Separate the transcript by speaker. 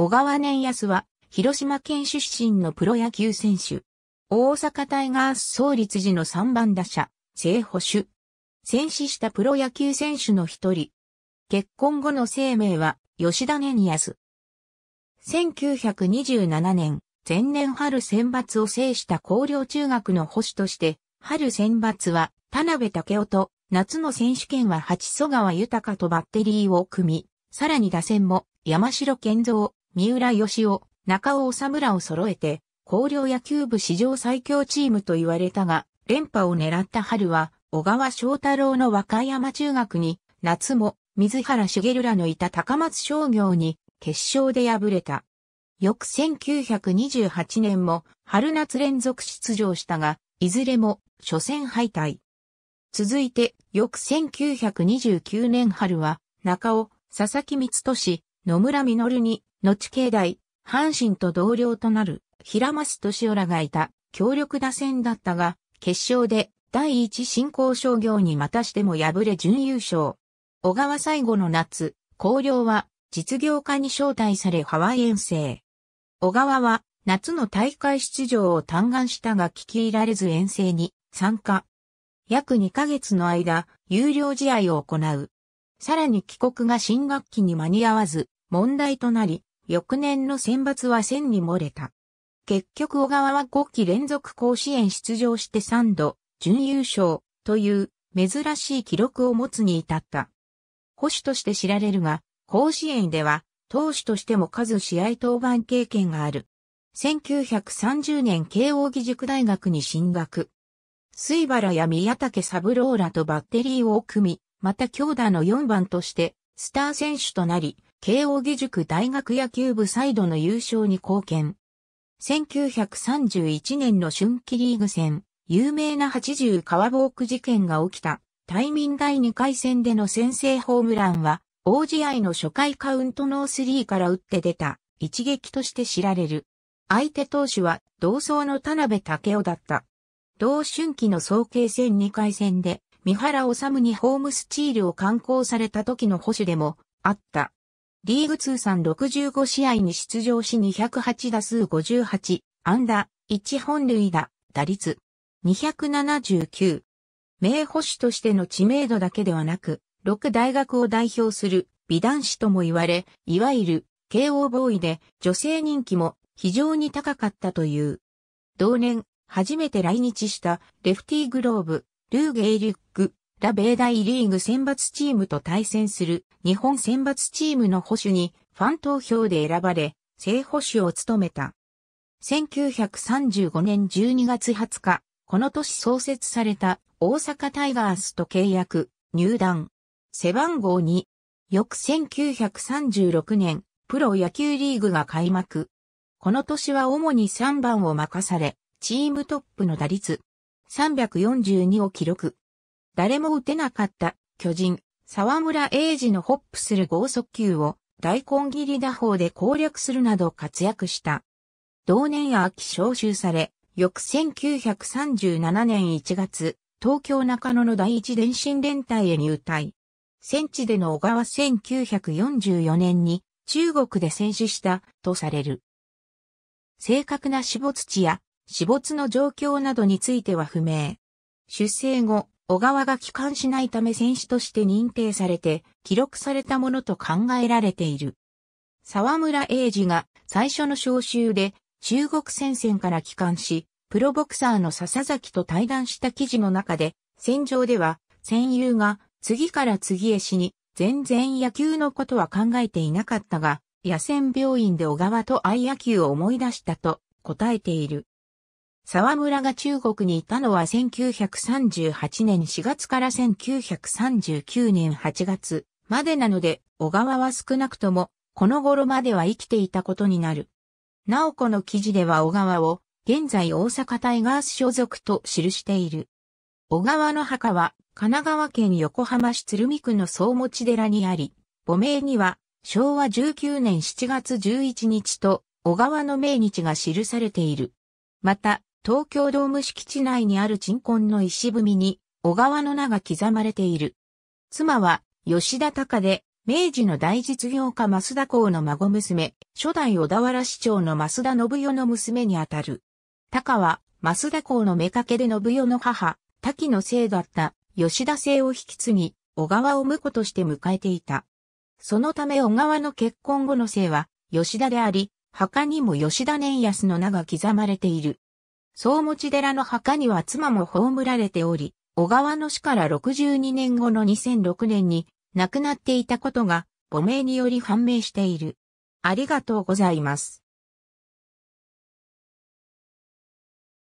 Speaker 1: 小川年安は、広島県出身のプロ野球選手。大阪タイガース創立時の3番打者、正捕手。戦死したプロ野球選手の一人。結婚後の生命は、吉田年安。1927年、前年春選抜を制した高陵中学の保守として、春選抜は、田辺武雄と、夏の選手権は八曽川豊とバッテリーを組み、さらに打線も、山城健造、三浦義雄、中尾治村を揃えて、高陵野球部史上最強チームと言われたが、連覇を狙った春は、小川翔太郎の和歌山中学に、夏も、水原茂らのいた高松商業に、決勝で敗れた。翌1928年も、春夏連続出場したが、いずれも、初戦敗退。続いて、翌1929年春は、中尾、佐々木光俊、野村実に後境内、阪神と同僚となる平松俊夫らがいた強力打線だったが、決勝で第一新興商業にまたしても敗れ準優勝。小川最後の夏、広陵は実業家に招待されハワイ遠征。小川は夏の大会出場を嘆願したが聞き入られず遠征に参加。約2ヶ月の間、有料試合を行う。さらに帰国が新学期に間に合わず、問題となり、翌年の選抜は1000に漏れた。結局小川は5期連続甲子園出場して3度、準優勝という珍しい記録を持つに至った。保守として知られるが、甲子園では投手としても数試合登板経験がある。1930年慶応義塾大学に進学。水原や宮武三郎らとバッテリーを組み、また強打の4番としてスター選手となり、慶応義塾大学野球部サイドの優勝に貢献。1931年の春季リーグ戦、有名な80川ボーク事件が起きた、対民第2回戦での先制ホームランは、大試合の初回カウントノースリーから打って出た、一撃として知られる。相手投手は、同走の田辺武雄だった。同春季の総計戦2回戦で、三原治にホームスチールを観光された時の保守でも、あった。リーグ通算65試合に出場し208打数58、安打、1本塁打、打率、279。名捕手としての知名度だけではなく、6大学を代表する美男子とも言われ、いわゆる慶応ボーイで女性人気も非常に高かったという。同年、初めて来日したレフティーグローブ、ルーゲイリュック、ラベダ大リーグ選抜チームと対戦する日本選抜チームの保守にファン投票で選ばれ、正保守を務めた。1935年12月20日、この年創設された大阪タイガースと契約、入団。背番号2。翌1936年、プロ野球リーグが開幕。この年は主に3番を任され、チームトップの打率342を記録。誰も打てなかった巨人、沢村栄治のホップする豪速球を大根切り打法で攻略するなど活躍した。同年秋招集され、翌1937年1月、東京中野の第一電信連隊へ入隊。戦地での小川1944年に中国で戦死したとされる。正確な死没地や死没の状況などについては不明。出生後、小川が帰還しないため選手として認定されて、記録されたものと考えられている。沢村栄治が最初の召集で中国戦線から帰還し、プロボクサーの笹崎と対談した記事の中で、戦場では戦友が次から次へ死に、全然野球のことは考えていなかったが、野戦病院で小川と愛野球を思い出したと答えている。沢村が中国にいたのは1938年4月から1939年8月までなので、小川は少なくとも、この頃までは生きていたことになる。なおこの記事では小川を、現在大阪タイガース所属と記している。小川の墓は、神奈川県横浜市鶴見区の総持寺にあり、墓名には、昭和19年7月11日と、小川の命日が記されている。また、東京ドーム敷地内にある鎮魂の石踏みに、小川の名が刻まれている。妻は、吉田隆で、明治の大実業家増田公の孫娘、初代小田原市長の増田信代の娘にあたる。隆は、増田公の目掛けで信代の母、滝の姓だった吉田姓を引き継ぎ、小川を婿として迎えていた。そのため小川の結婚後の姓は、吉田であり、墓にも吉田年安の名が刻まれている。総持寺の墓には妻も葬られており、小川の死から62年後の2006年に亡くなっていたことが母名により判明している。ありがとうございます。